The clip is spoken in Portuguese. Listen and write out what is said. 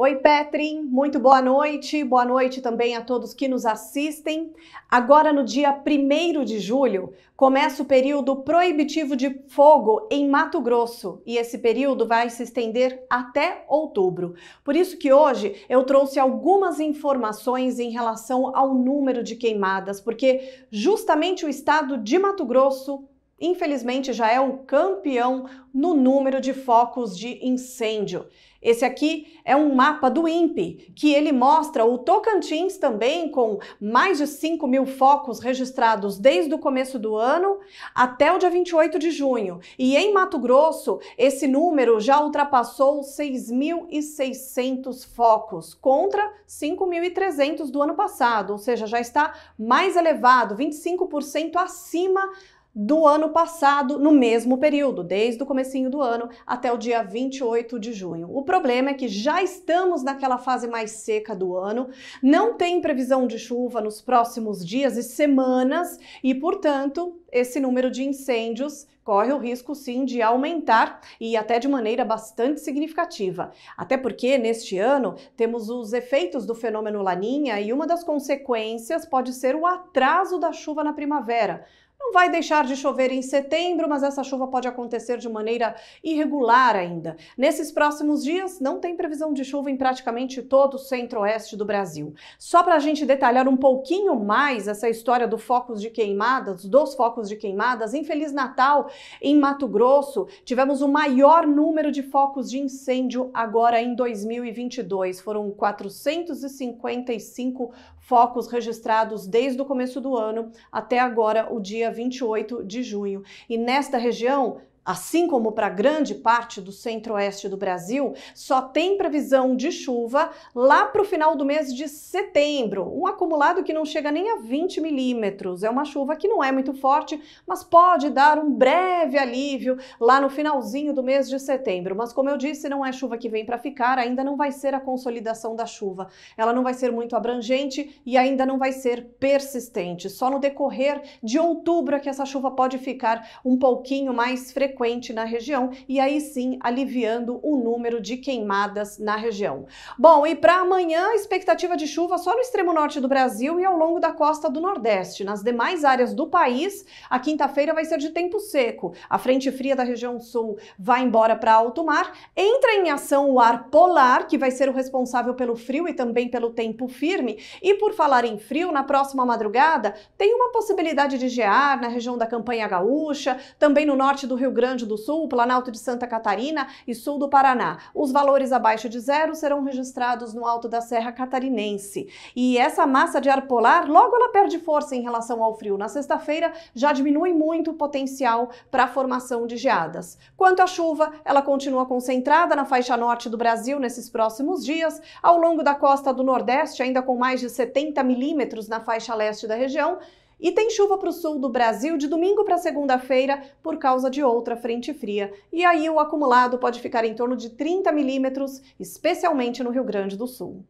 Oi, Petrin, muito boa noite. Boa noite também a todos que nos assistem. Agora, no dia 1 de julho, começa o período proibitivo de fogo em Mato Grosso e esse período vai se estender até outubro. Por isso que hoje eu trouxe algumas informações em relação ao número de queimadas, porque justamente o estado de Mato Grosso infelizmente já é o campeão no número de focos de incêndio. Esse aqui é um mapa do INPE, que ele mostra o Tocantins também com mais de 5 mil focos registrados desde o começo do ano até o dia 28 de junho. E em Mato Grosso, esse número já ultrapassou 6.600 focos, contra 5.300 do ano passado, ou seja, já está mais elevado, 25% acima do ano passado, no mesmo período, desde o comecinho do ano até o dia 28 de junho. O problema é que já estamos naquela fase mais seca do ano, não tem previsão de chuva nos próximos dias e semanas e, portanto, esse número de incêndios corre o risco sim de aumentar e até de maneira bastante significativa. Até porque neste ano temos os efeitos do fenômeno Laninha e uma das consequências pode ser o atraso da chuva na primavera. Não vai deixar de chover em setembro, mas essa chuva pode acontecer de maneira irregular ainda. Nesses próximos dias, não tem previsão de chuva em praticamente todo o centro-oeste do Brasil. Só para a gente detalhar um pouquinho mais essa história do focos de queimadas, dos focos de queimadas, em Feliz Natal, em Mato Grosso, tivemos o maior número de focos de incêndio agora em 2022. Foram 455 focos registrados desde o começo do ano até agora, o dia dia 28 de junho. E nesta região, Assim como para grande parte do centro-oeste do Brasil, só tem previsão de chuva lá para o final do mês de setembro, um acumulado que não chega nem a 20 milímetros. É uma chuva que não é muito forte, mas pode dar um breve alívio lá no finalzinho do mês de setembro. Mas como eu disse, não é chuva que vem para ficar, ainda não vai ser a consolidação da chuva. Ela não vai ser muito abrangente e ainda não vai ser persistente. Só no decorrer de outubro é que essa chuva pode ficar um pouquinho mais frequente frequente na região e aí sim aliviando o número de queimadas na região. Bom, e para amanhã, expectativa de chuva só no extremo norte do Brasil e ao longo da costa do Nordeste. Nas demais áreas do país, a quinta-feira vai ser de tempo seco. A frente fria da região sul vai embora para alto mar, entra em ação o ar polar, que vai ser o responsável pelo frio e também pelo tempo firme. E por falar em frio, na próxima madrugada tem uma possibilidade de gear na região da Campanha Gaúcha, também no norte do Rio Grande Grande do Sul, o Planalto de Santa Catarina e sul do Paraná. Os valores abaixo de zero serão registrados no alto da Serra Catarinense. E essa massa de ar polar, logo ela perde força em relação ao frio. Na sexta-feira, já diminui muito o potencial para a formação de geadas. Quanto à chuva, ela continua concentrada na faixa norte do Brasil nesses próximos dias, ao longo da costa do Nordeste, ainda com mais de 70 milímetros na faixa leste da região e tem chuva para o sul do Brasil de domingo para segunda-feira por causa de outra frente fria. E aí o acumulado pode ficar em torno de 30 milímetros, especialmente no Rio Grande do Sul.